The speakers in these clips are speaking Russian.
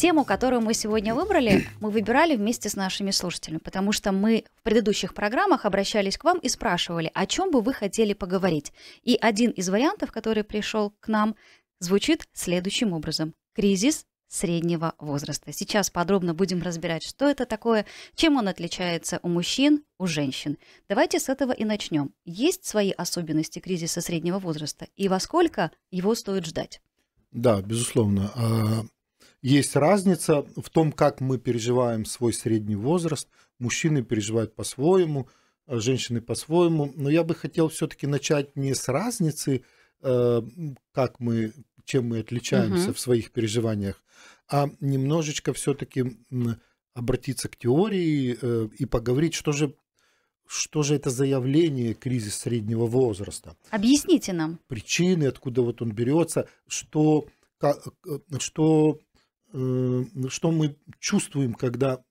Тему, которую мы сегодня выбрали, мы выбирали вместе с нашими слушателями, потому что мы в предыдущих программах обращались к вам и спрашивали, о чем бы вы хотели поговорить. И один из вариантов, который пришел к нам, звучит следующим образом. Кризис среднего возраста. Сейчас подробно будем разбирать, что это такое, чем он отличается у мужчин, у женщин. Давайте с этого и начнем. Есть свои особенности кризиса среднего возраста и во сколько его стоит ждать? Да, безусловно. А, есть разница в том, как мы переживаем свой средний возраст. Мужчины переживают по-своему, а женщины по-своему. Но я бы хотел все-таки начать не с разницы, э, как мы, чем мы отличаемся угу. в своих переживаниях, а немножечко все-таки обратиться к теории э, и поговорить, что же что же это за явление кризис среднего возраста? Объясните нам. Причины, откуда вот он берется, что, как, э, что Э, что мы чувствуем, когда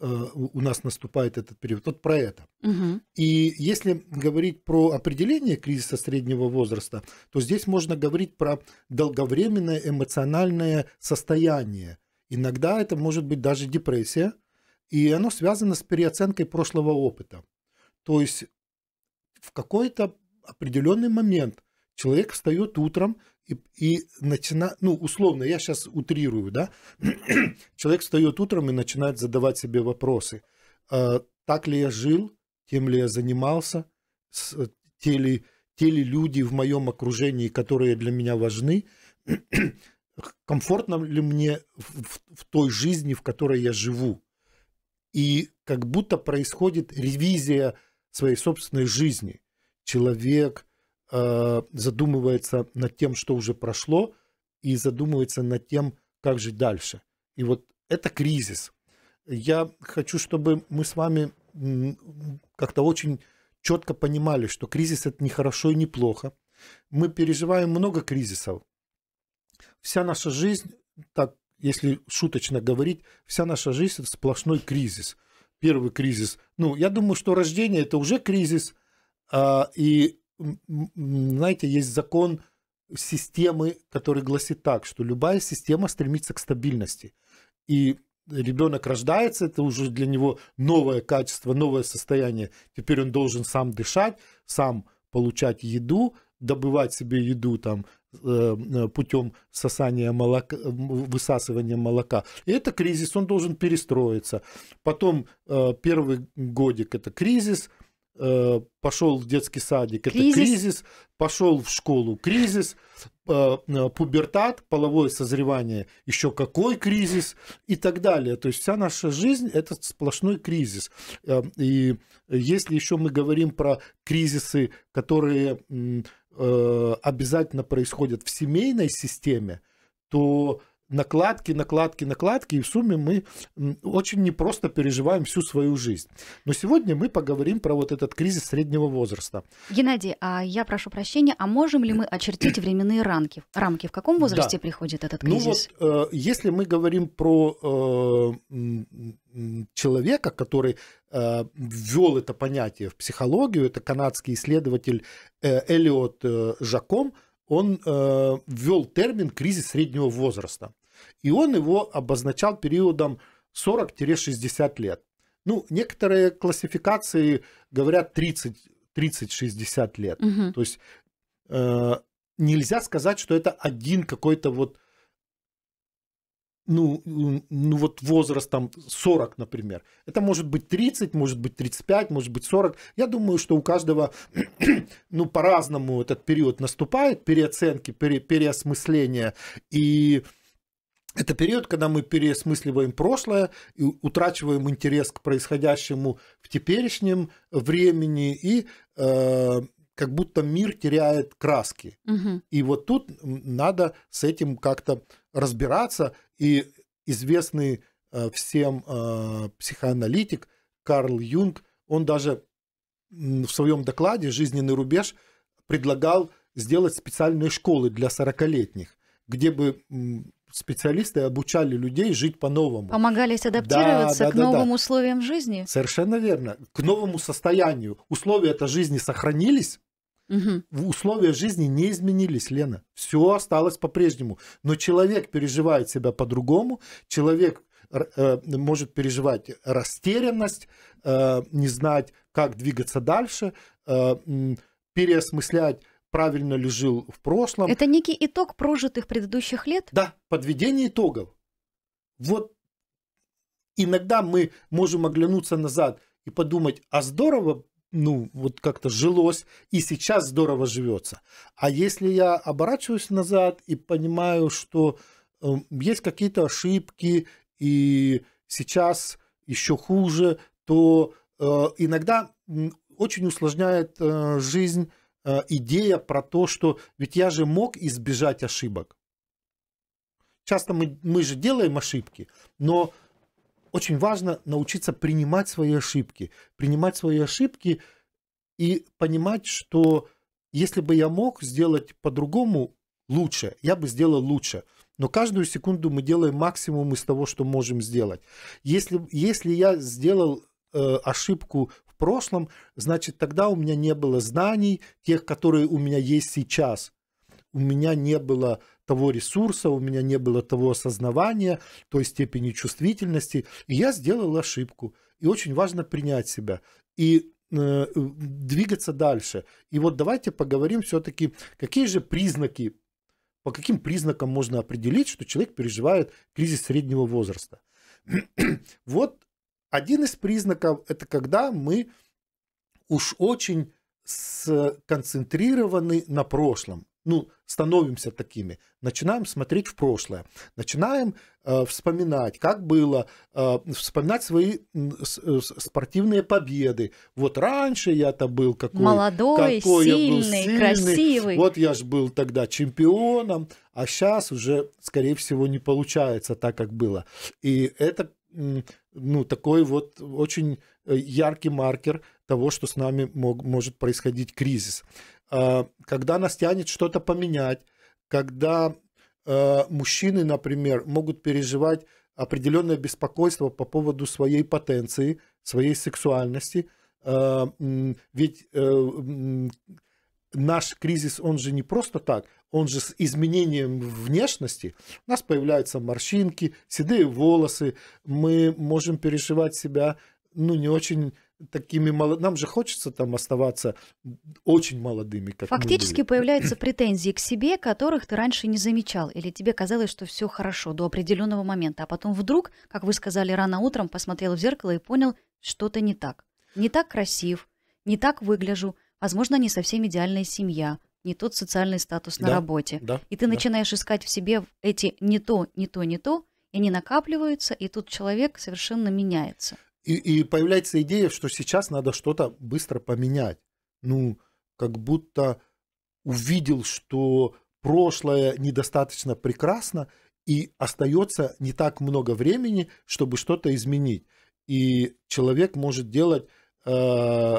э, у нас наступает этот период. Вот про это. Угу. И если говорить про определение кризиса среднего возраста, то здесь можно говорить про долговременное эмоциональное состояние. Иногда это может быть даже депрессия, и оно связано с переоценкой прошлого опыта. То есть в какой-то определенный момент Человек встает утром и, и начинает, ну, условно, я сейчас утрирую, да, человек встает утром и начинает задавать себе вопросы. Э, так ли я жил, тем ли я занимался, с, те, ли, те ли люди в моем окружении, которые для меня важны, комфортно ли мне в, в, в той жизни, в которой я живу. И как будто происходит ревизия своей собственной жизни. Человек Э, задумывается над тем, что уже прошло, и задумывается над тем, как жить дальше. И вот это кризис. Я хочу, чтобы мы с вами как-то очень четко понимали, что кризис это не хорошо и не плохо. Мы переживаем много кризисов. Вся наша жизнь, так если шуточно говорить, вся наша жизнь это сплошной кризис. Первый кризис. Ну, я думаю, что рождение это уже кризис, а, и знаете, есть закон системы, который гласит так, что любая система стремится к стабильности. И ребенок рождается, это уже для него новое качество, новое состояние. Теперь он должен сам дышать, сам получать еду, добывать себе еду там э, путем сосания молока, высасывания молока. И это кризис, он должен перестроиться. Потом э, первый годик это кризис – Э, пошел в детский садик, это кризис, пошел в школу, кризис, э, э, пубертат, половое созревание, еще какой кризис и так далее. То есть вся наша жизнь это сплошной кризис. И если еще мы говорим про кризисы, которые обязательно происходят в семейной системе, то накладки, накладки, накладки, и в сумме мы очень непросто переживаем всю свою жизнь. Но сегодня мы поговорим про вот этот кризис среднего возраста. Геннадий, а я прошу прощения, а можем ли мы очертить временные рамки? Рамки в каком возрасте да. приходит этот ну кризис? Ну вот, э, если мы говорим про э, человека, который э, ввел это понятие в психологию, это канадский исследователь Элиот Жаком – он э, ввел термин кризис среднего возраста. И он его обозначал периодом 40-60 лет. Ну, некоторые классификации говорят 30-60 лет. Угу. То есть э, нельзя сказать, что это один какой-то вот ну, ну вот возраст там 40, например. Это может быть 30, может быть 35, может быть 40. Я думаю, что у каждого, ну, по-разному этот период наступает, переоценки, пере, переосмысления. И это период, когда мы переосмысливаем прошлое и утрачиваем интерес к происходящему в теперешнем времени и э, как будто мир теряет краски. Угу. И вот тут надо с этим как-то разбираться и известный э, всем э, психоаналитик Карл Юнг, он даже в своем докладе «Жизненный рубеж» предлагал сделать специальные школы для 40-летних, где бы специалисты обучали людей жить по-новому. Помогались адаптироваться да, да, к да, новым да. условиям жизни? Совершенно верно. К новому состоянию. Условия этой жизни сохранились, Угу. Условия жизни не изменились, Лена. Все осталось по-прежнему. Но человек переживает себя по-другому, человек э, может переживать растерянность, э, не знать, как двигаться дальше, э, переосмыслять правильно ли жил в прошлом. Это некий итог прожитых предыдущих лет? Да, подведение итогов. Вот иногда мы можем оглянуться назад и подумать, а здорово ну, вот как-то жилось, и сейчас здорово живется. А если я оборачиваюсь назад и понимаю, что э, есть какие-то ошибки, и сейчас еще хуже, то э, иногда очень усложняет э, жизнь э, идея про то, что ведь я же мог избежать ошибок. Часто мы, мы же делаем ошибки, но очень важно научиться принимать свои ошибки. Принимать свои ошибки и понимать, что если бы я мог сделать по-другому лучше, я бы сделал лучше. Но каждую секунду мы делаем максимум из того, что можем сделать. Если, если я сделал э, ошибку в прошлом, значит тогда у меня не было знаний, тех, которые у меня есть сейчас. У меня не было того ресурса, у меня не было того осознавания, той степени чувствительности, и я сделал ошибку. И очень важно принять себя. И э, двигаться дальше. И вот давайте поговорим все-таки, какие же признаки, по каким признакам можно определить, что человек переживает кризис среднего возраста. вот один из признаков – это когда мы уж очень сконцентрированы на прошлом ну, становимся такими, начинаем смотреть в прошлое, начинаем э, вспоминать, как было, э, вспоминать свои э, спортивные победы. Вот раньше я-то был какой, молодой, какой сильный, я был сильный, красивый. Вот я же был тогда чемпионом, а сейчас уже, скорее всего, не получается так, как было. И это ну, такой вот очень э, яркий маркер того, что с нами мог, может происходить кризис. Э, когда нас тянет что-то поменять, когда э, мужчины, например, могут переживать определенное беспокойство по поводу своей потенции, своей сексуальности. Э, ведь наш кризис, он же не просто так, он же с изменением внешности. У нас появляются морщинки, седые волосы, мы можем переживать себя ну, не очень такими молодыми. Нам же хочется там оставаться очень молодыми. Как Фактически появляются претензии к себе, которых ты раньше не замечал. Или тебе казалось, что все хорошо до определенного момента. А потом вдруг, как вы сказали рано утром, посмотрел в зеркало и понял, что-то не так. Не так красив, не так выгляжу. Возможно, не совсем идеальная семья, не тот социальный статус на да, работе. Да, и ты да. начинаешь искать в себе эти не то, не то, не то, и они накапливаются, и тут человек совершенно меняется. И, и появляется идея, что сейчас надо что-то быстро поменять. Ну, как будто увидел, что прошлое недостаточно прекрасно, и остается не так много времени, чтобы что-то изменить. И человек может делать э,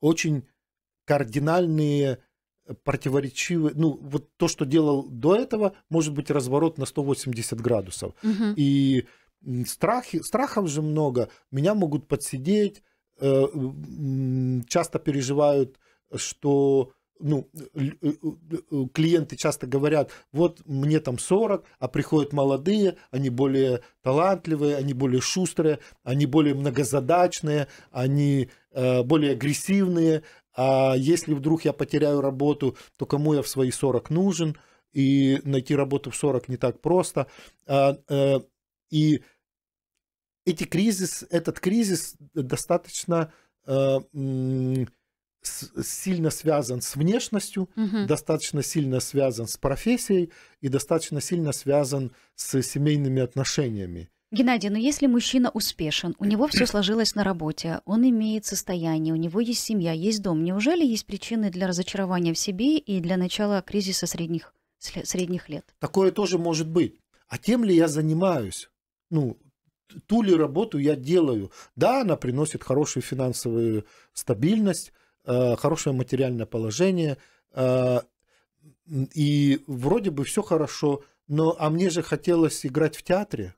очень кардинальные э, противоречивые, ну вот то, что делал до этого, может быть разворот на 180 градусов. Угу. И страхи, страхов же много, меня могут подсидеть, э, часто переживают, что ну, э, э, клиенты часто говорят, вот мне там 40, а приходят молодые, они более талантливые, они более шустрые, они более многозадачные, они более агрессивные, а если вдруг я потеряю работу, то кому я в свои 40 нужен, и найти работу в 40 не так просто. А, и эти кризис, этот кризис достаточно э, сильно связан с внешностью, угу. достаточно сильно связан с профессией и достаточно сильно связан с семейными отношениями. Геннадий, но ну если мужчина успешен, у него все сложилось на работе, он имеет состояние, у него есть семья, есть дом, неужели есть причины для разочарования в себе и для начала кризиса средних, средних лет? Такое тоже может быть. А тем ли я занимаюсь? Ну, ту ли работу я делаю. Да, она приносит хорошую финансовую стабильность, э, хорошее материальное положение, э, и вроде бы все хорошо, но а мне же хотелось играть в театре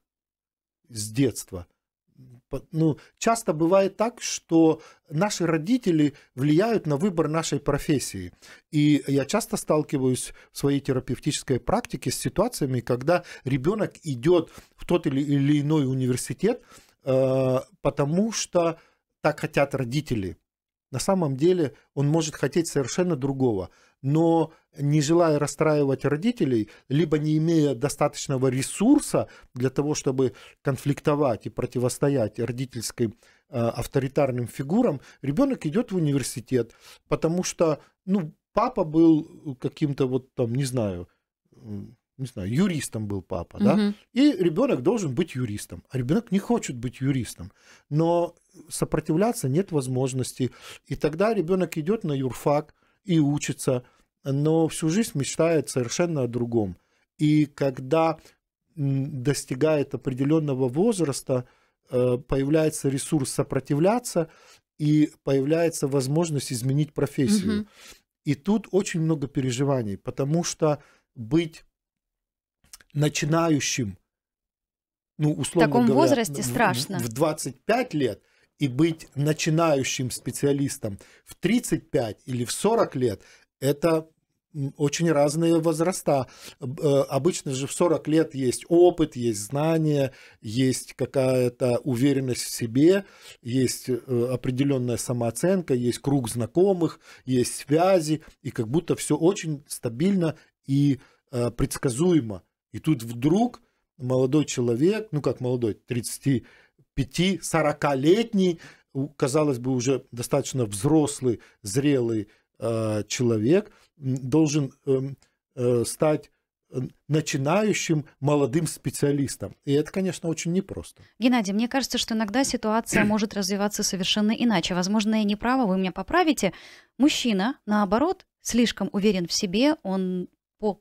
с детства – ну, часто бывает так, что наши родители влияют на выбор нашей профессии. И я часто сталкиваюсь в своей терапевтической практике с ситуациями, когда ребенок идет в тот или иной университет, э, потому что так хотят родители. На самом деле он может хотеть совершенно другого. Но не желая расстраивать родителей, либо не имея достаточного ресурса для того, чтобы конфликтовать и противостоять родительской э, авторитарным фигурам, ребенок идет в университет, потому что, ну, папа был каким-то вот там, не знаю, не знаю, юристом был папа, да, угу. и ребенок должен быть юристом, а ребенок не хочет быть юристом, но сопротивляться нет возможности, и тогда ребенок идет на юрфак и учится, но всю жизнь мечтает совершенно о другом. И когда достигает определенного возраста, э, появляется ресурс сопротивляться и появляется возможность изменить профессию. Угу. И тут очень много переживаний, потому что быть начинающим, ну, условно в таком говоря, возрасте в, страшно. В 25 лет и быть начинающим специалистом в 35 или в 40 лет, это очень разные возраста. Э, обычно же в 40 лет есть опыт, есть знания, есть какая-то уверенность в себе, есть э, определенная самооценка, есть круг знакомых, есть связи, и как будто все очень стабильно и э, предсказуемо. И тут вдруг молодой человек, ну как молодой, 35-40-летний, казалось бы, уже достаточно взрослый, зрелый человек – должен эм, э, стать э, начинающим молодым специалистом. И это, конечно, очень непросто. Геннадий, мне кажется, что иногда ситуация может развиваться совершенно иначе. Возможно, я не права, вы меня поправите. Мужчина, наоборот, слишком уверен в себе, он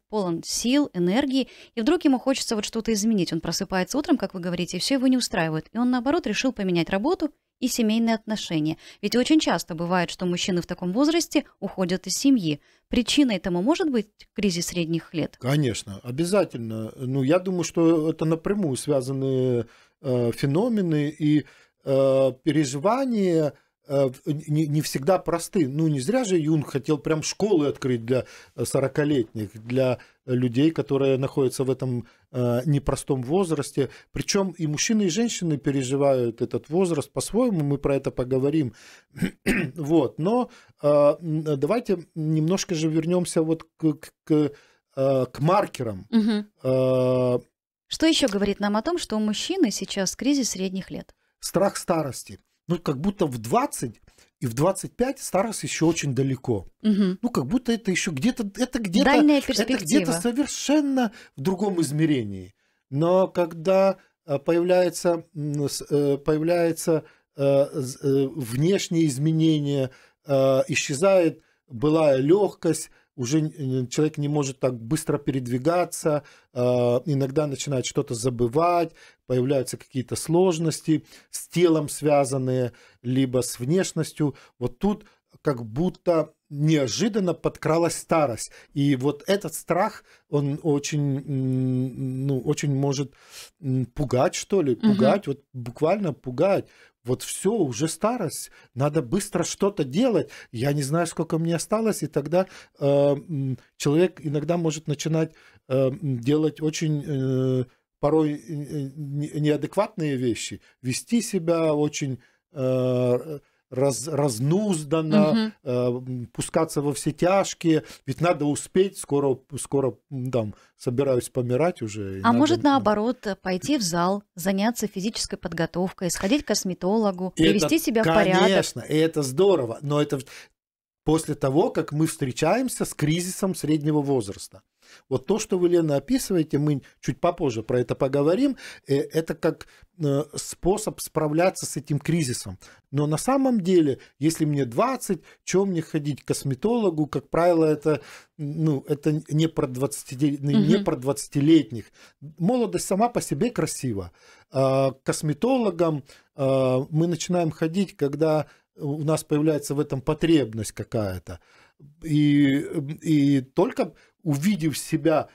полон сил, энергии, и вдруг ему хочется вот что-то изменить. Он просыпается утром, как вы говорите, и все его не устраивает. И он, наоборот, решил поменять работу и семейные отношения. Ведь очень часто бывает, что мужчины в таком возрасте уходят из семьи, Причиной этому может быть кризис средних лет? Конечно, обязательно. Ну, я думаю, что это напрямую связаны э, феномены и э, переживания – Э, э, не, не всегда просты. Ну, не зря же Юн хотел прям школы открыть для 40-летних, э, для людей, которые находятся в этом э, непростом возрасте. Причем и мужчины, и женщины переживают этот возраст по-своему, мы про это поговорим. вот. Но э, давайте немножко же вернемся вот к, к, к, э, к маркерам. Угу. Что еще говорит нам о том, что у мужчины сейчас кризис средних лет? Страх старости ну, как будто в 20 и в 25 старость еще очень далеко. Угу. Ну, как будто это еще где-то, это где-то, это где-то совершенно в другом измерении. Но когда э, появляется, э, появляется э, внешние изменения, исчезает былая легкость, уже э, человек не может так быстро передвигаться, э, иногда начинает что-то забывать, появляются какие-то сложности с телом связанные, либо с внешностью. Вот тут как будто неожиданно подкралась старость. И вот этот страх, он очень, ну, очень может пугать, что ли, пугать, угу. вот буквально пугать. Вот все, уже старость, надо быстро что-то делать. Я не знаю, сколько мне осталось, и тогда э, человек иногда может начинать э, делать очень э, порой э, э, неадекватные вещи, вести себя очень... Э, раз, разнуздано, угу. э, пускаться во все тяжкие, ведь надо успеть, скоро, скоро там, собираюсь помирать уже. А надо, может наоборот э, пойти в зал, заняться физической подготовкой, сходить к косметологу, это, привести себя конечно, в порядок. Конечно, и это здорово, но это после того, как мы встречаемся с кризисом среднего возраста. Вот то, что вы, Лена, описываете, мы чуть попозже про это поговорим, э, это как э, способ справляться с этим кризисом. Но на самом деле, если мне 20, чем мне ходить к косметологу? Как правило, это, ну, это не про 20 Не про 20 Молодость сама по себе красива. А к косметологам э, мы начинаем ходить, когда у нас появляется в этом потребность какая-то. И, и только увидев себя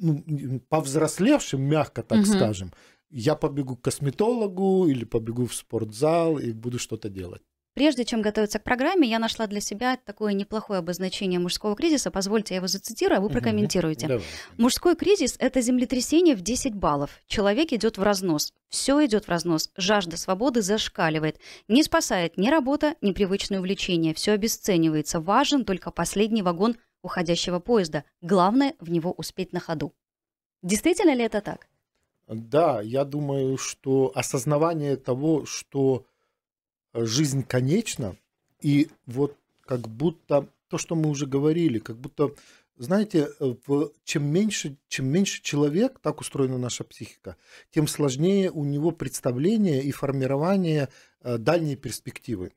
ну, повзрослевшим, мягко так угу. скажем, я побегу к косметологу или побегу в спортзал и буду что-то делать. Прежде чем готовиться к программе, я нашла для себя такое неплохое обозначение мужского кризиса. Позвольте, я его зацитирую, а вы прокомментируете. Давай. Мужской кризис – это землетрясение в 10 баллов. Человек идет в разнос. Все идет в разнос. Жажда свободы зашкаливает. Не спасает ни работа, ни привычное увлечение. Все обесценивается. Важен только последний вагон – уходящего поезда. Главное в него успеть на ходу. Действительно ли это так? Да, я думаю, что осознавание того, что э, жизнь конечна, и вот как будто то, что мы уже говорили, как будто, знаете, э, в, чем, меньше, чем меньше человек, так устроена наша психика, тем сложнее у него представление и формирование э, дальней перспективы.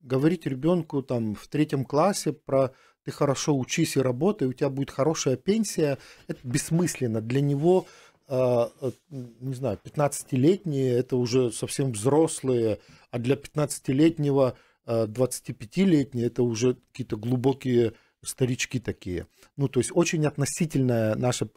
Говорить ребенку там в третьем классе про ты хорошо учись и работай, у тебя будет хорошая пенсия, это бессмысленно. Для него, э, э, не знаю, 15-летние это уже совсем взрослые, а для 15-летнего 25-летние э, это уже какие-то глубокие старички такие. Ну, то есть очень относительное наше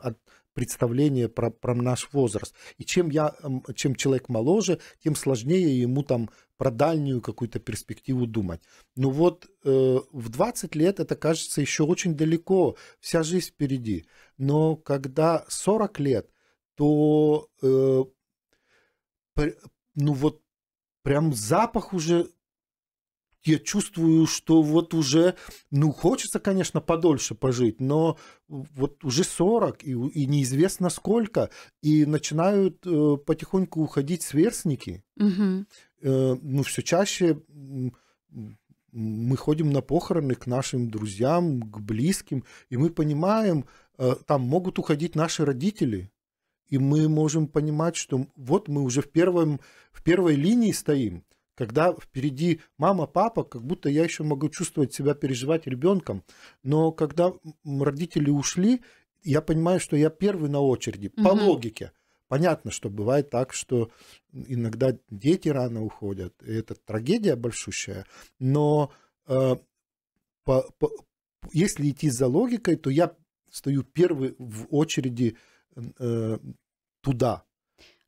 представление про, про наш возраст. И чем, я, чем человек моложе, тем сложнее ему там про дальнюю какую-то перспективу думать. Но ну вот э, в 20 лет это кажется еще очень далеко, вся жизнь впереди. Но когда 40 лет, то э, ну вот прям запах уже я чувствую, что вот уже, ну, хочется, конечно, подольше пожить, но вот уже 40, и, и неизвестно сколько, и начинают э, потихоньку уходить сверстники. Угу. Э, ну, все чаще мы ходим на похороны к нашим друзьям, к близким, и мы понимаем, э, там могут уходить наши родители, и мы можем понимать, что вот мы уже в, первом, в первой линии стоим, когда впереди мама, папа, как будто я еще могу чувствовать себя, переживать ребенком, но когда родители ушли, я понимаю, что я первый на очереди, угу. по логике – Понятно, что бывает так, что иногда дети рано уходят, и это трагедия большущая, но э, по, по, если идти за логикой, то я стою первый в очереди э, туда.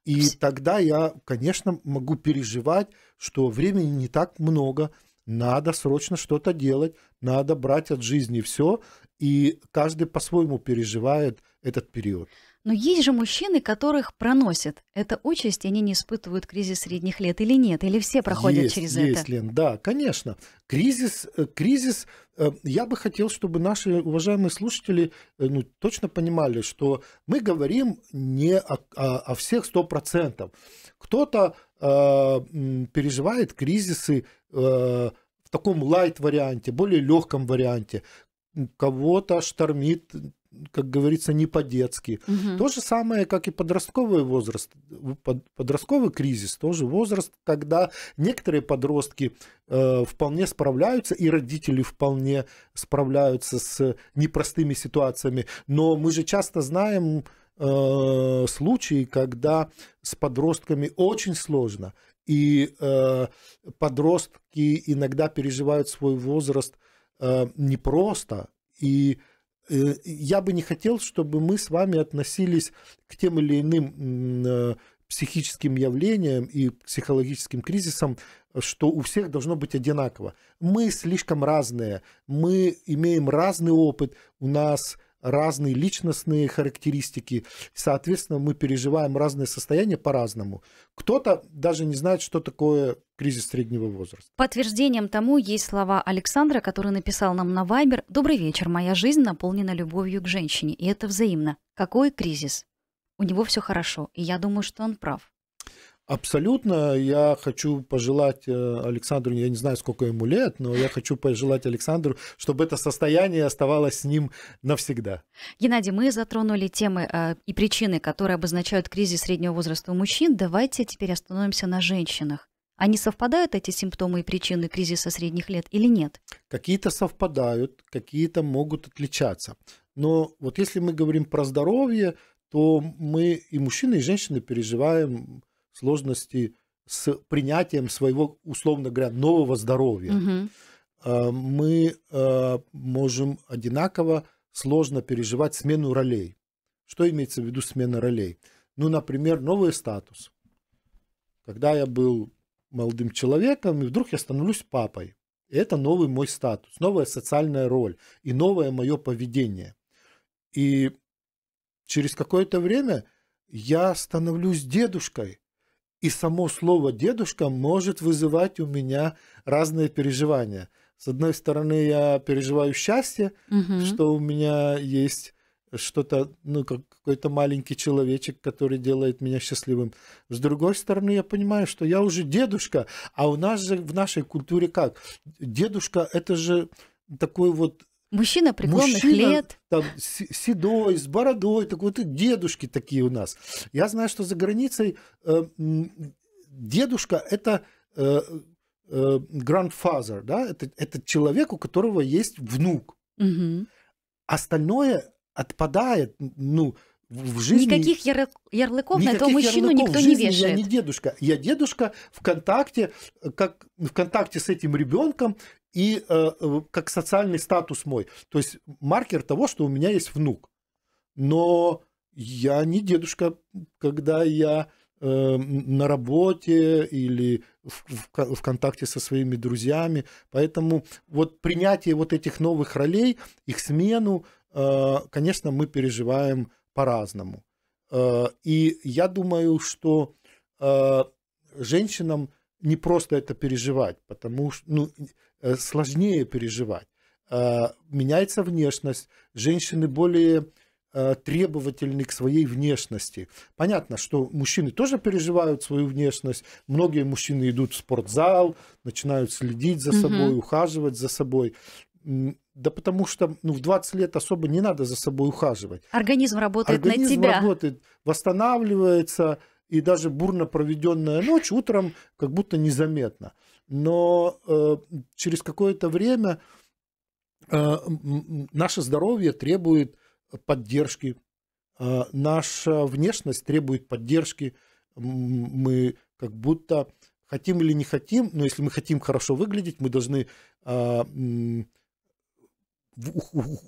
И тогда я, конечно, могу переживать, что времени не так много, надо срочно что-то делать, надо брать от жизни все, и каждый по-своему переживает этот период. Но есть же мужчины, которых проносят. Это участь, и они не испытывают кризис средних лет или нет? Или все проходят есть, через есть, это? Есть, Лен, да, конечно. Кризис, э, кризис, э, я бы хотел, чтобы наши уважаемые слушатели э, ну, точно понимали, что мы говорим не о, о, о всех 100%. Кто-то э, переживает кризисы э, в таком лайт-варианте, более легком варианте кого-то штормит как говорится, не по-детски. Угу. То же самое, как и подростковый возраст, подростковый кризис, тоже возраст, когда некоторые подростки э, вполне справляются, и родители вполне справляются с непростыми ситуациями. Но мы же часто знаем э, случаи, когда с подростками очень сложно, и э, подростки иногда переживают свой возраст э, непросто, и Э, я бы не хотел, чтобы мы с вами относились к тем или иным э, психическим явлениям и психологическим кризисам, что у всех должно быть одинаково. Мы слишком разные, мы имеем разный опыт, у нас разные личностные характеристики. Соответственно, мы переживаем разные состояния по-разному. Кто-то даже не знает, что такое кризис среднего возраста. Подтверждением тому есть слова Александра, который написал нам на Вайбер. «Добрый вечер. Моя жизнь наполнена любовью к женщине, и это взаимно. Какой кризис? У него все хорошо, и я думаю, что он прав. Абсолютно. Я хочу пожелать э, Александру, я не знаю, сколько ему лет, но я хочу пожелать Александру, чтобы это состояние оставалось с ним навсегда. Геннадий, мы затронули темы э, и причины, которые обозначают кризис среднего возраста у мужчин. Давайте теперь остановимся на женщинах. Они совпадают, эти симптомы и причины кризиса средних лет или нет? Какие-то совпадают, какие-то могут отличаться. Но вот если мы говорим про здоровье, то мы и мужчины, и женщины переживаем сложности с принятием своего, условно говоря, нового здоровья. Угу. Мы а, можем одинаково сложно переживать смену ролей. Что имеется в виду смена ролей? Ну, например, новый статус. Когда я был молодым человеком, и вдруг я становлюсь папой. это новый мой статус, новая социальная роль и новое мое поведение. И через какое-то время я становлюсь дедушкой. И само слово «дедушка» может вызывать у меня разные переживания. С одной стороны, я переживаю счастье, угу. что у меня есть что-то, ну, какой-то маленький человечек, который делает меня счастливым. С другой стороны, я понимаю, что я уже дедушка, а у нас же в нашей культуре как? Дедушка – это же такой вот Мужчина преклонных Мужчина, лет. Там, седой, с бородой, так вот дедушки такие у нас. Я знаю, что за границей э, дедушка это э, э, grandfather, да, это, это человек, у которого есть внук. Угу. Остальное отпадает, ну, в жизни... Никаких яр... ярлыков Никаких на этого мужчину никто не вешает. Я не дедушка. Я дедушка в контакте, э, как в контакте с этим ребенком, и э, э, как социальный статус мой. То есть маркер того, что у меня есть внук. Но я не дедушка, когда я э, на работе или в, в, в контакте со своими друзьями. Поэтому вот принятие вот этих новых ролей, их смену, э, конечно, мы переживаем по-разному. Э, и я думаю, что э, женщинам не просто это переживать, потому что ну, Э, сложнее переживать. Э, меняется внешность, женщины более э, требовательны к своей внешности. Понятно, что мужчины тоже переживают свою внешность. Многие мужчины идут в спортзал, начинают следить за собой, угу. ухаживать за собой. Да потому что ну, в 20 лет особо не надо за собой ухаживать. Организм работает Организм на тебя. Организм работает, восстанавливается, и даже бурно проведенная ночь утром как будто незаметно но э, через какое-то время э, наше здоровье требует поддержки, э, наша внешность требует поддержки, мы как будто хотим или не хотим, но если мы хотим хорошо выглядеть, мы должны э,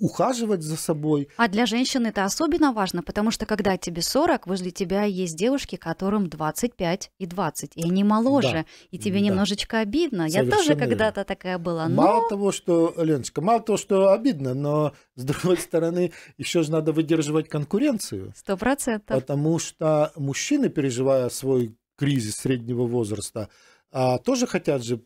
ухаживать за собой. А для женщин это особенно важно, потому что когда тебе 40, возле тебя есть девушки, которым 25 и 20, и они моложе, да, и тебе да. немножечко обидно. Совершенно Я тоже когда-то такая была. Но... Мало того, что, Леночка, мало того, что обидно, но с другой стороны, еще же надо выдерживать конкуренцию. Сто процентов. Потому что мужчины, переживая свой кризис среднего возраста, а, тоже хотят же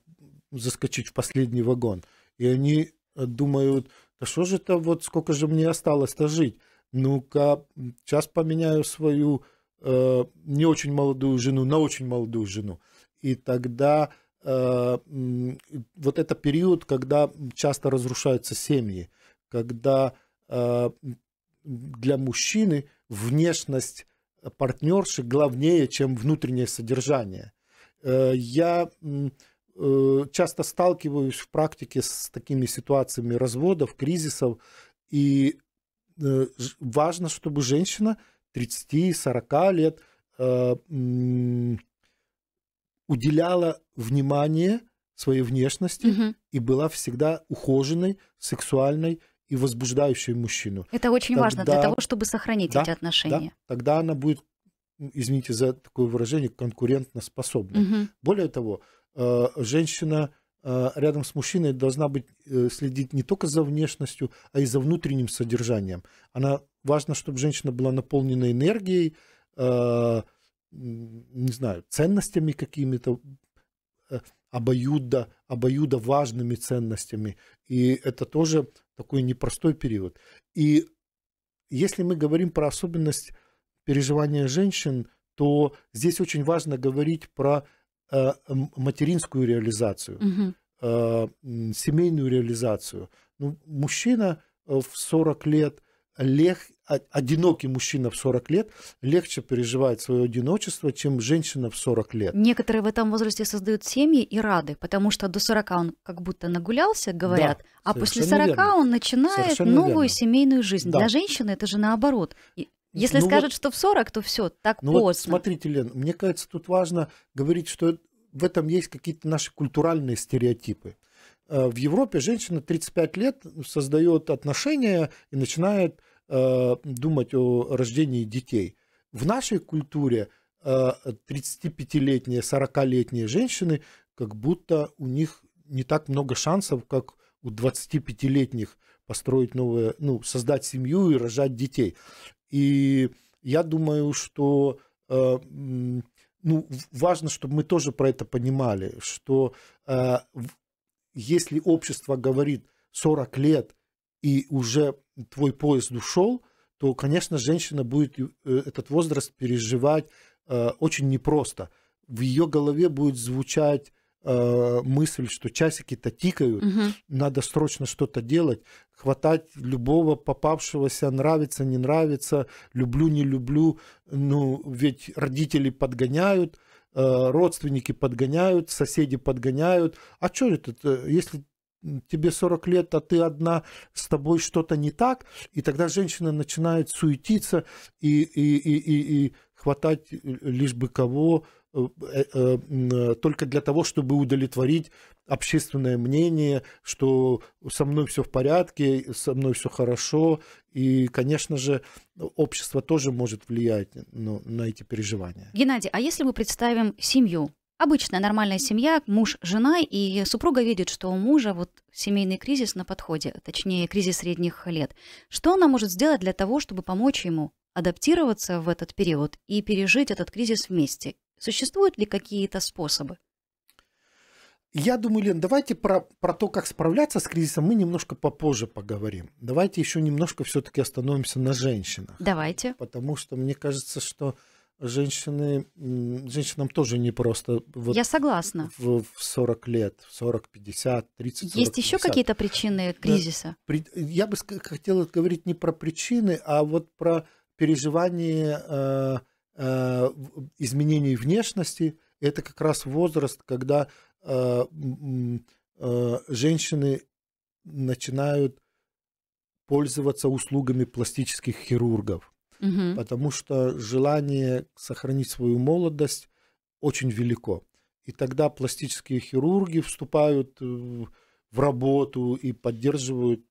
заскочить в последний вагон. И они э, думают, да что же это вот сколько же мне осталось-то жить? Ну-ка, сейчас поменяю свою э, не очень молодую жену на очень молодую жену. И тогда э, вот это период, когда часто разрушаются семьи, когда э, для мужчины внешность партнерши главнее, чем внутреннее содержание. Э, я Э, часто сталкиваюсь в практике с такими ситуациями разводов, кризисов, и э, важно, чтобы женщина 30-40 лет э, уделяла внимание своей внешности угу. и была всегда ухоженной, сексуальной и возбуждающей мужчину. Это очень тогда, важно для того, чтобы сохранить да, эти отношения. Да, тогда она будет, извините за такое выражение, конкурентоспособной. Угу. Более того, Э, женщина э, рядом с мужчиной должна быть, э, следить не только за внешностью, а и за внутренним содержанием. Она, важно, чтобы женщина была наполнена энергией, не знаю, ценностями какими-то, обоюдо, обоюдо важными ценностями. И это тоже такой непростой период. И если мы говорим про особенность переживания женщин, то здесь очень важно говорить про Э, материнскую реализацию, угу. семейную реализацию. Ну, мужчина э, в 40 лет лег, а, одинокий мужчина в 40 лет легче переживает свое одиночество, чем женщина в 40 лет. Некоторые в этом возрасте создают семьи и рады, потому что до 40 он как будто нагулялся, говорят, да, а после 40 верно. он начинает совершенно новую верно. семейную жизнь. Да. Для женщины это же наоборот. Если ну скажут, вот, что в 40, то все, так ну поздно. Вот смотрите, Лен, мне кажется, тут важно говорить, что в этом есть какие-то наши культуральные стереотипы. Э, в Европе женщина 35 лет создает отношения и начинает э, думать о рождении детей. В нашей культуре э, 35-летние, 40-летние женщины, как будто у них не так много шансов, как у 25-летних построить новое, ну, создать семью и рожать детей. И я думаю, что э, ну, важно, чтобы мы тоже про это понимали, что э, если общество говорит 40 лет и уже твой поезд ушел, то, конечно, женщина будет э, этот возраст переживать очень непросто. В ее голове будет звучать Э, мысль, что часики-то тикают, угу. надо срочно что-то делать, хватать любого попавшегося, нравится, не нравится, люблю, не люблю. Ну, ведь родители подгоняют, э, родственники подгоняют, соседи подгоняют. А что это, э, если тебе 40 лет, а ты одна, с тобой что-то не так, и тогда женщина начинает суетиться и, и, и, и, и хватать лишь бы кого, Э, э, э, только для того, чтобы удовлетворить общественное мнение, что со мной все в порядке, со мной все хорошо. И, конечно же, общество тоже может влиять ну, на эти переживания. Геннадий, а если мы представим семью, обычная нормальная семья, муж, жена, и супруга видит, что у мужа вот семейный кризис на подходе, точнее, кризис средних лет. Что она может сделать для того, чтобы помочь ему адаптироваться в этот период и пережить этот кризис вместе? Существуют ли какие-то способы? Я думаю, Лен, давайте про, про то, как справляться с кризисом, мы немножко попозже поговорим. Давайте еще немножко все-таки остановимся на женщинах. Давайте. Потому что мне кажется, что женщины, женщинам тоже непросто. Вот Я согласна. В, в 40 лет, в 40, 50, 30, 40, Есть еще какие-то причины кризиса? Я бы хотела говорить не про причины, а вот про переживание э, Э, изменений внешности, это как раз возраст, когда э, э, женщины начинают пользоваться услугами пластических хирургов, угу. потому что желание сохранить свою молодость очень велико. И тогда пластические хирурги вступают в работу и поддерживают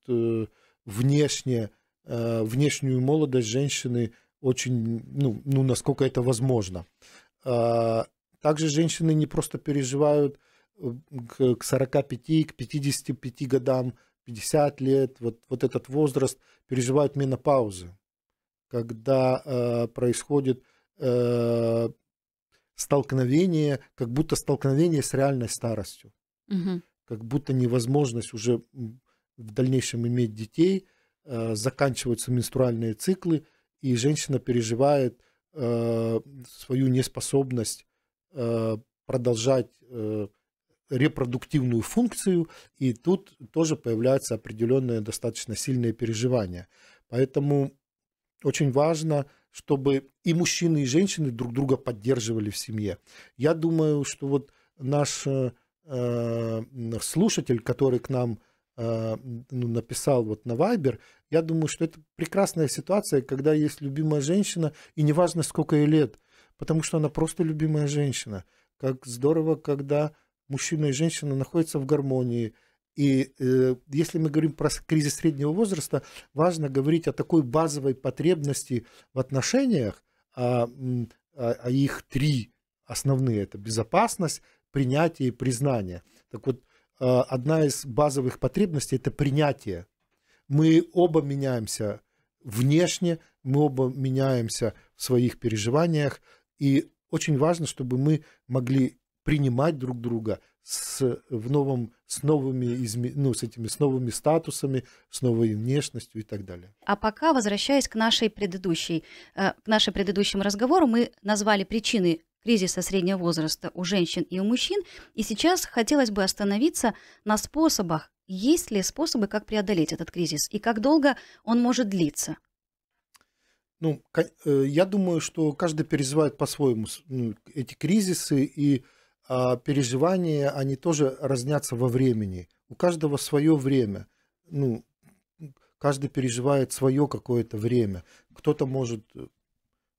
внешне, внешнюю молодость женщины очень, ну, ну насколько это возможно. А, также женщины не просто переживают э, к 45, к 55 годам, 50 лет, вот, вот этот возраст, переживают менопаузы, когда э, происходит э, столкновение, как будто столкновение с реальной старостью, угу. как будто невозможность уже в дальнейшем иметь детей, э, заканчиваются менструальные циклы, и женщина переживает э, свою неспособность э, продолжать э, репродуктивную функцию, и тут тоже появляются определенные достаточно сильные переживания. Поэтому очень важно, чтобы и мужчины, и женщины друг друга поддерживали в семье. Я думаю, что вот наш э, э слушатель, который к нам э, ну, написал вот на Вайбер, я думаю, что это прекрасная ситуация, когда есть любимая женщина, и неважно, сколько ей лет, потому что она просто любимая женщина. Как здорово, когда мужчина и женщина находятся в гармонии. И э, если мы говорим про кризис среднего возраста, важно говорить о такой базовой потребности в отношениях, а, а, а их три основные – это безопасность, принятие и признание. Так вот, э, одна из базовых потребностей – это принятие мы оба меняемся внешне, мы оба меняемся в своих переживаниях, и очень важно, чтобы мы могли принимать друг друга с, в новом, с, новыми, ну, с, этими, с новыми статусами, с новой внешностью и так далее. А пока, возвращаясь к, нашей предыдущей, э, к нашему предыдущему разговору, мы назвали причины кризиса среднего возраста у женщин и у мужчин. И сейчас хотелось бы остановиться на способах. Есть ли способы, как преодолеть этот кризис и как долго он может длиться? Ну, э, я думаю, что каждый переживает по-своему ну, эти кризисы, и а, переживания, они тоже разнятся во времени. У каждого свое время. Ну, каждый переживает свое какое-то время. Кто-то может э,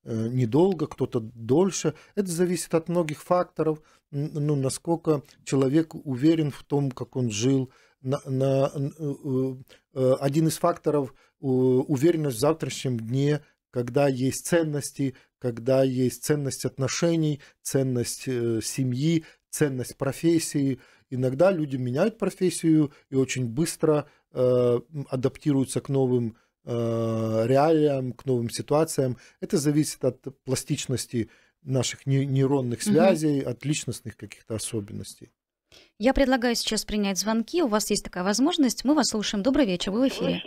Э, недолго, кто-то дольше. Это зависит от многих факторов, ну, насколько человек уверен в том, как он жил. На, на, э, э, один из факторов уверенность в завтрашнем дне, когда есть ценности, когда есть ценность отношений, ценность семьи, ценность профессии. Иногда люди меняют профессию и очень быстро адаптируются к новым Э, реалиям, к новым ситуациям. Это зависит от пластичности наших нейронных связей, угу. от личностных каких-то особенностей. Я предлагаю сейчас принять звонки. У вас есть такая возможность. Мы вас слушаем. Добрый вечер. Вы в эфире.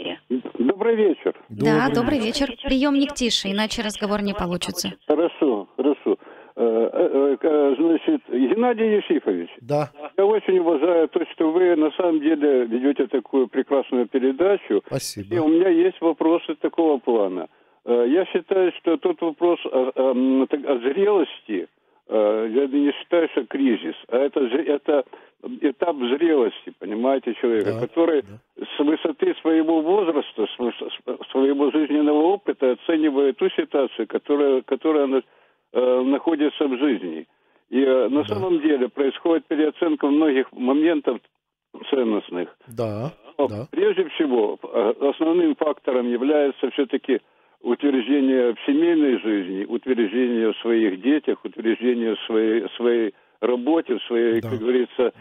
Добрый вечер. Добрый да, добрый вечер. вечер. Приемник тише, иначе разговор не получится. Хорошо, Э, э, э, значит, Геннадий Ешифович. Да. Я очень уважаю то, что вы на самом деле ведете такую прекрасную передачу. Спасибо. И у меня есть вопросы такого плана. Я считаю, что тот вопрос о, о, о зрелости, я не считаю, что кризис, а это, это этап зрелости, понимаете, человека, да, который да. с высоты своего возраста, с, своего жизненного опыта оценивает ту ситуацию, которая, которая э, находится в жизни. И э, на да. самом деле происходит переоценка многих моментов ценностных. Да. Но да. Прежде всего, э, основным фактором является все-таки утверждение в семейной жизни, утверждение в своих детях, утверждение в своей, своей работе, в своей, да. как говорится,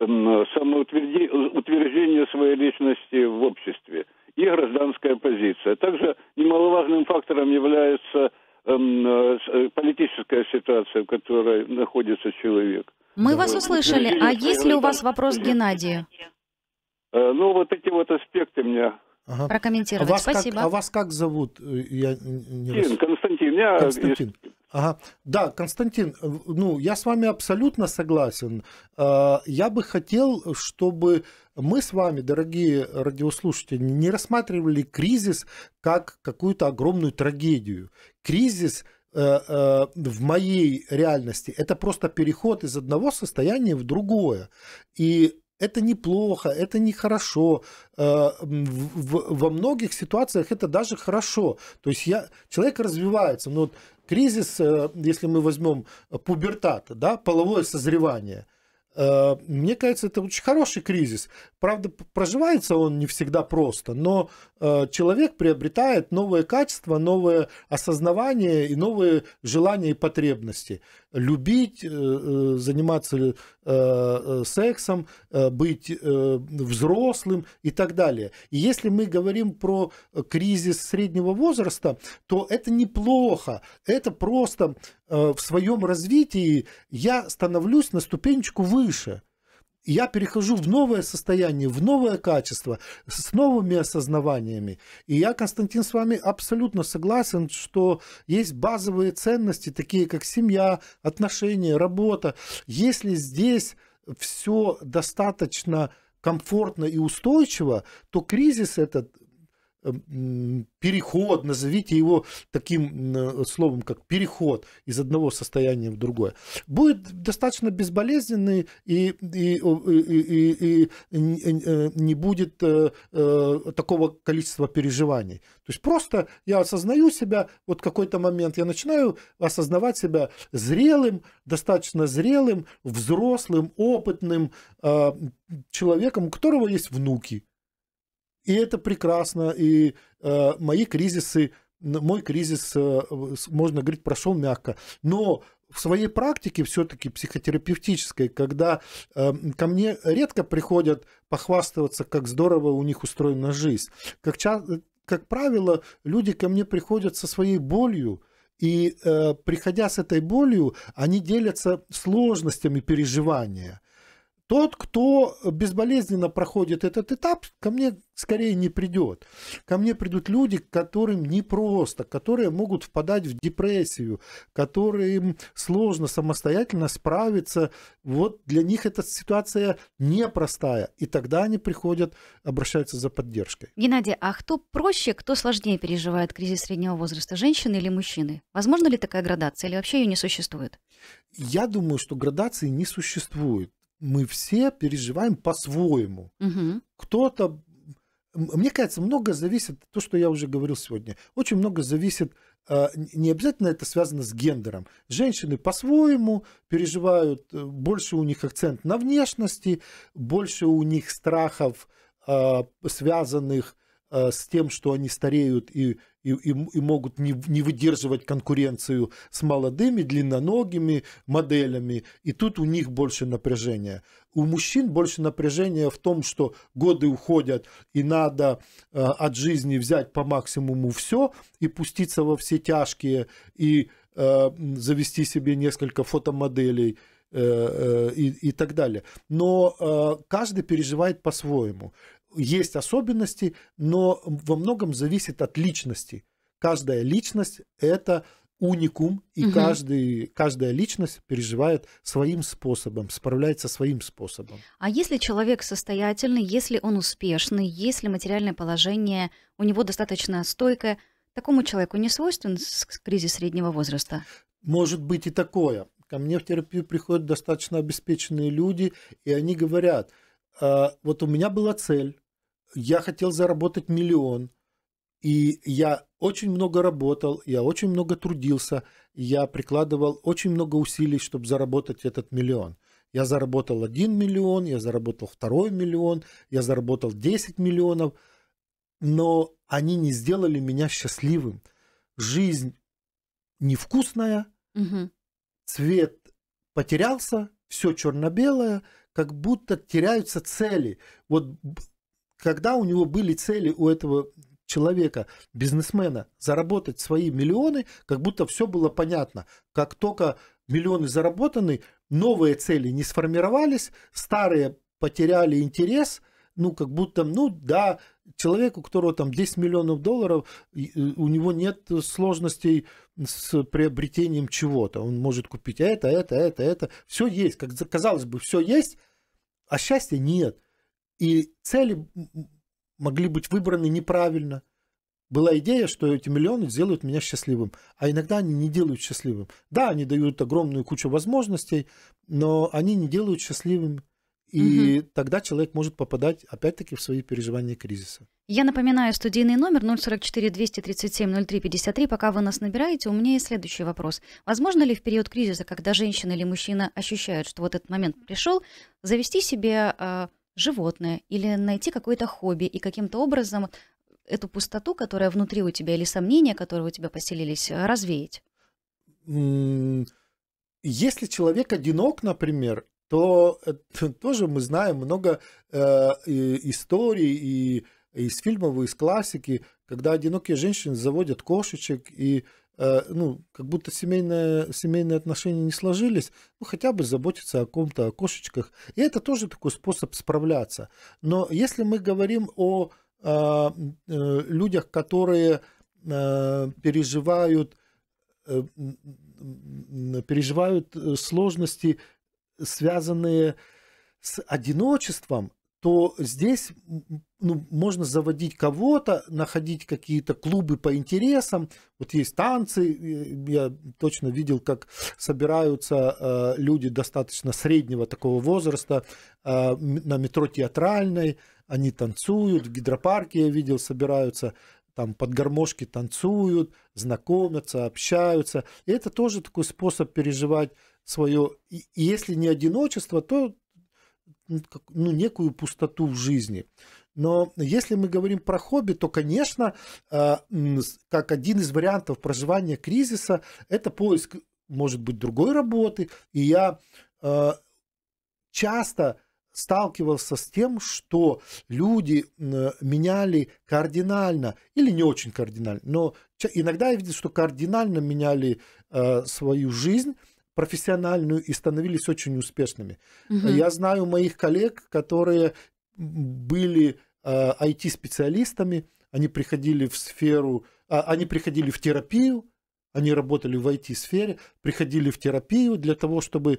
да. самоутверждение своей личности в обществе и гражданская позиция. Также немаловажным фактором является Эм, э, э, политическая ситуация, в которой находится человек. Мы вас ну, услышали. А есть ли у вас вопрос к Геннадию? Э, ну, вот эти вот аспекты меня ага. прокомментировать. А Спасибо. Как, а вас как зовут? Я не Константин, раз... Константин. Я... Константин. Ага. Да, Константин, ну, я с вами абсолютно согласен. Я бы хотел, чтобы мы с вами, дорогие радиослушатели, не рассматривали кризис как какую-то огромную трагедию. Кризис э, э, в моей реальности это просто переход из одного состояния в другое. И это неплохо, это нехорошо. Э, во многих ситуациях это даже хорошо. То есть я, человек развивается. Но вот кризис, если мы возьмем пубертат, да, половое созревание – Э, мне кажется, это очень хороший кризис. Правда, проживается он не всегда просто, но э, человек приобретает новые качества, новое осознавание и новые желания и потребности любить, э, э, заниматься э, сексом, быть взрослым и так далее. И если мы говорим про кризис среднего возраста, то это неплохо. Это просто в своем развитии я становлюсь на ступенечку выше – я перехожу в новое состояние, в новое качество, с новыми осознаваниями. И я, Константин, с вами абсолютно согласен, что есть базовые ценности, такие как семья, отношения, работа. Если здесь все достаточно комфортно и устойчиво, то кризис этот Эм, переход, назовите его таким э, словом, как переход из одного состояния в другое, будет достаточно безболезненный и, и, и, и, и э, э, не будет такого количества переживаний. То есть просто я осознаю себя, вот какой-то момент я начинаю осознавать себя зрелым, достаточно зрелым, взрослым, опытным человеком, у которого есть внуки и это прекрасно, и э, мои кризисы, мой кризис, э, можно говорить, прошел мягко. Но в своей практике все-таки психотерапевтической, когда э, ко мне редко приходят похвастываться, как здорово у них устроена жизнь. Как, ча- как правило, люди ко мне приходят со своей болью, и э, приходя с этой болью, они делятся сложностями переживания. Тот, кто безболезненно проходит этот этап, ко мне скорее не придет. Ко мне придут люди, которым непросто, которые могут впадать в депрессию, которым сложно самостоятельно справиться. Вот для них эта ситуация непростая. И тогда они приходят, обращаются за поддержкой. Геннадий, а кто проще, кто сложнее переживает кризис среднего возраста, женщины или мужчины? Возможно ли такая градация или вообще ее не существует? Я думаю, что градации не существует мы все переживаем по-своему. Угу. Кто-то, мне кажется, много зависит, то, что я уже говорил сегодня, очень много зависит, э, не обязательно это связано с гендером. Женщины по-своему переживают, э, больше у них акцент на внешности, больше у них страхов, э, связанных с тем, что они стареют и и, и, и могут не, не выдерживать конкуренцию с молодыми, длинноногими моделями. И тут у них больше напряжения. У мужчин больше напряжения в том, что годы уходят, и надо э, от жизни взять по максимуму все и пуститься во все тяжкие, и э, завести себе несколько фотомоделей э, э, и, и так далее. Но э, каждый переживает по-своему есть особенности, но во многом зависит от личности. Каждая личность это уникум, и угу. каждый, каждая личность переживает своим способом, справляется своим способом. А если человек состоятельный, если он успешный, если материальное положение у него достаточно стойкое, такому человеку не свойствен кризис среднего возраста? Может быть и такое. Ко мне в терапию приходят достаточно обеспеченные люди, и они говорят, «А, вот у меня была цель, я хотел заработать миллион. И я очень много работал, я очень много трудился, я прикладывал очень много усилий, чтобы заработать этот миллион. Я заработал 1 миллион, я заработал 2 миллион, я заработал 10 миллионов, но они не сделали меня счастливым. Жизнь невкусная, угу. цвет потерялся, все черно-белое, как будто теряются цели. Вот когда у него были цели у этого человека, бизнесмена, заработать свои миллионы, как будто все было понятно. Как только миллионы заработаны, новые цели не сформировались, старые потеряли интерес, ну, как будто, ну, да, человек, у которого там 10 миллионов долларов, э, у него нет сложностей с приобретением чего-то. Он может купить это, это, это, это. Все есть. Как казалось бы, все есть, а счастья нет. И цели могли быть выбраны неправильно. Была идея, что эти миллионы сделают меня счастливым, а иногда они не делают счастливым. Да, они дают огромную кучу возможностей, но они не делают счастливым. И угу. тогда человек может попадать опять-таки в свои переживания кризиса. Я напоминаю студийный номер 044 237 0353. Пока вы нас набираете, у меня есть следующий вопрос. Возможно ли в период кризиса, когда женщина или мужчина ощущают, что вот этот момент пришел, завести себе а, животное или найти какое-то хобби и каким-то образом эту пустоту, которая внутри у тебя, или сомнения, которые у тебя поселились, э, развеять? Если человек одинок, например, то, э, тоже мы знаем много э, и, историй и из фильмов, и из классики, когда одинокие женщины заводят кошечек и Э, ну, как будто семейные, семейные отношения не сложились, ну, хотя бы заботиться о ком-то, о кошечках. И это тоже такой способ справляться. Но если мы говорим о а, э, людях, которые э, переживают, э, переживают сложности, связанные с одиночеством, то здесь ну, можно заводить кого-то, находить какие-то клубы по интересам. Вот есть танцы, я точно видел, как собираются э, люди достаточно среднего такого возраста э, на метро театральной, они танцуют, в гидропарке я видел, собираются там под гармошки танцуют, знакомятся, общаются. И это тоже такой способ переживать свое, и если не одиночество, то ну, ну, некую пустоту в жизни. Но если мы говорим про хобби, то, конечно, э, как один из вариантов проживания кризиса, это поиск, может быть, другой работы. И я э, часто сталкивался с тем, что люди меняли кардинально, или не очень кардинально, но иногда я видел, что кардинально меняли э, свою жизнь, профессиональную и становились очень успешными. Угу. Я знаю моих коллег, которые были э, IT-специалистами, они приходили в сферу, э, они приходили в терапию, они работали в IT-сфере, приходили в терапию для того, чтобы э,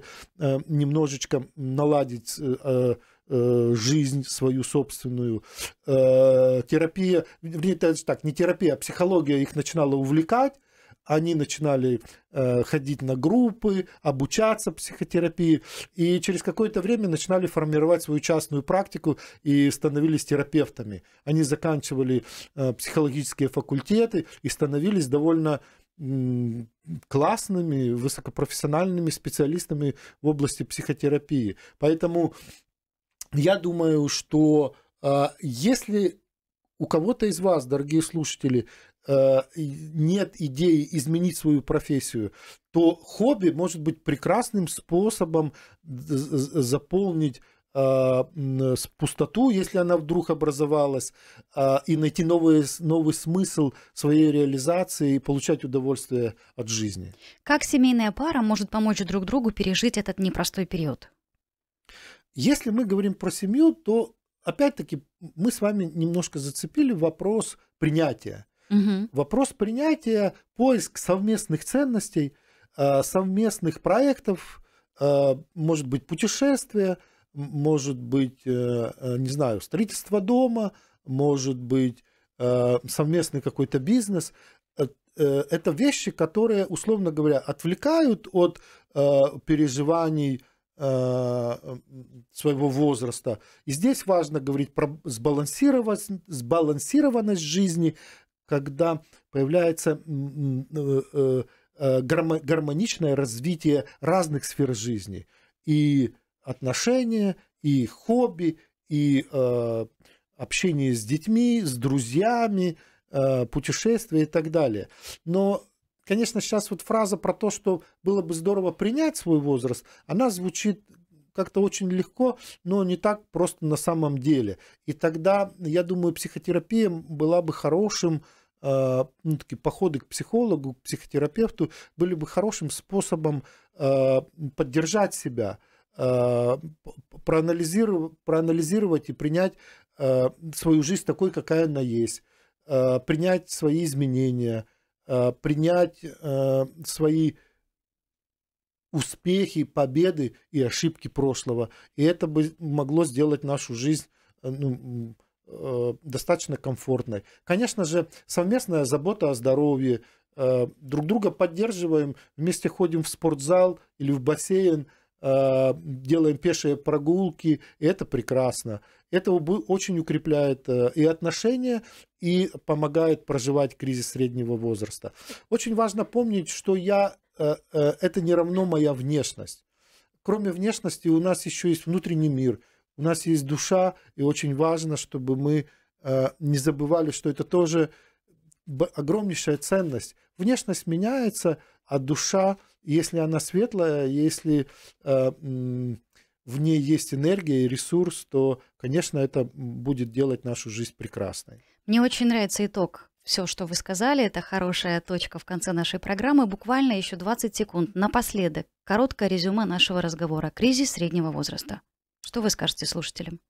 немножечко наладить э, э, э жизнь свою собственную. Э, терапия, вернее, так, не терапия, а психология их начинала увлекать, они начинали э, ходить на группы, обучаться психотерапии, и через какое-то время начинали формировать свою частную практику и становились терапевтами. Они заканчивали э, психологические факультеты и становились довольно классными, высокопрофессиональными специалистами в области психотерапии. Поэтому я думаю, что э, если у кого-то из вас, дорогие слушатели, Э, нет идеи изменить свою профессию, то хобби может быть прекрасным способом заполнить э, пустоту, если она вдруг образовалась, э, и найти новый, новый смысл своей реализации и получать удовольствие от жизни. Как семейная пара может помочь друг другу пережить этот непростой период? Если мы говорим про семью, то опять-таки мы с вами немножко зацепили вопрос принятия. Угу. Вопрос принятия, поиск совместных ценностей, э, совместных проектов, э, может быть, путешествия, может быть, э, не знаю, строительство дома, может быть, совместный какой-то бизнес. Это вещи, которые, условно говоря, отвлекают от переживаний своего возраста. И здесь важно говорить про сбалансированность, сбалансированность жизни, когда появляется э, э, э, гармоничное развитие разных сфер жизни. И отношения, и хобби, и общение с детьми, с друзьями, путешествия и так далее. Но конечно, сейчас вот фраза про то, что было бы здорово принять свой возраст, она звучит как-то очень легко, но не так просто на самом деле. И тогда, я думаю, психотерапия была бы хорошим а, ну, такие походы к психологу, к психотерапевту были бы хорошим способом а, поддержать себя, а, проанализировать, проанализировать и принять свою жизнь такой, какая она есть, принять свои изменения, принять свои успехи, победы и ошибки прошлого. И это бы могло сделать нашу жизнь э, ну, Э, достаточно комфортной. Конечно же, совместная забота о здоровье, э, друг друга поддерживаем, вместе ходим в спортзал или в бассейн, э, делаем пешие прогулки, и это прекрасно. Это очень укрепляет и отношения, и помогает проживать кризис среднего возраста. Очень важно помнить, что я, это не равно моя внешность. Кроме внешности у нас еще есть внутренний мир – у нас есть душа, и очень важно, чтобы мы э, не забывали, что это тоже огромнейшая ценность. Внешность меняется, а душа, если она светлая, если э, в ней есть энергия и ресурс, то, конечно, это будет делать нашу жизнь прекрасной. Мне очень нравится итог. Все, что вы сказали, это хорошая точка в конце нашей программы. Буквально еще 20 секунд. Напоследок, короткое резюме нашего разговора. Кризис среднего возраста. Что вы скажете слушателям?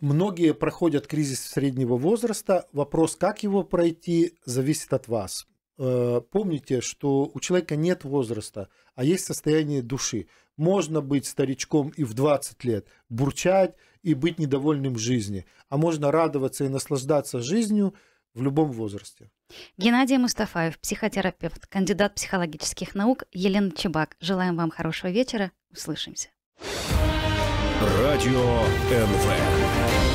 Многие проходят кризис среднего возраста. Вопрос, как его пройти, зависит от вас. Э, помните, что у человека нет возраста, а есть состояние души. Можно быть старичком и в 20 лет, бурчать и быть недовольным в жизни, а можно радоваться и наслаждаться жизнью в любом возрасте. Геннадий Мустафаев, психотерапевт, кандидат психологических наук, Елена Чебак. Желаем вам хорошего вечера. Услышимся. Радио НВ.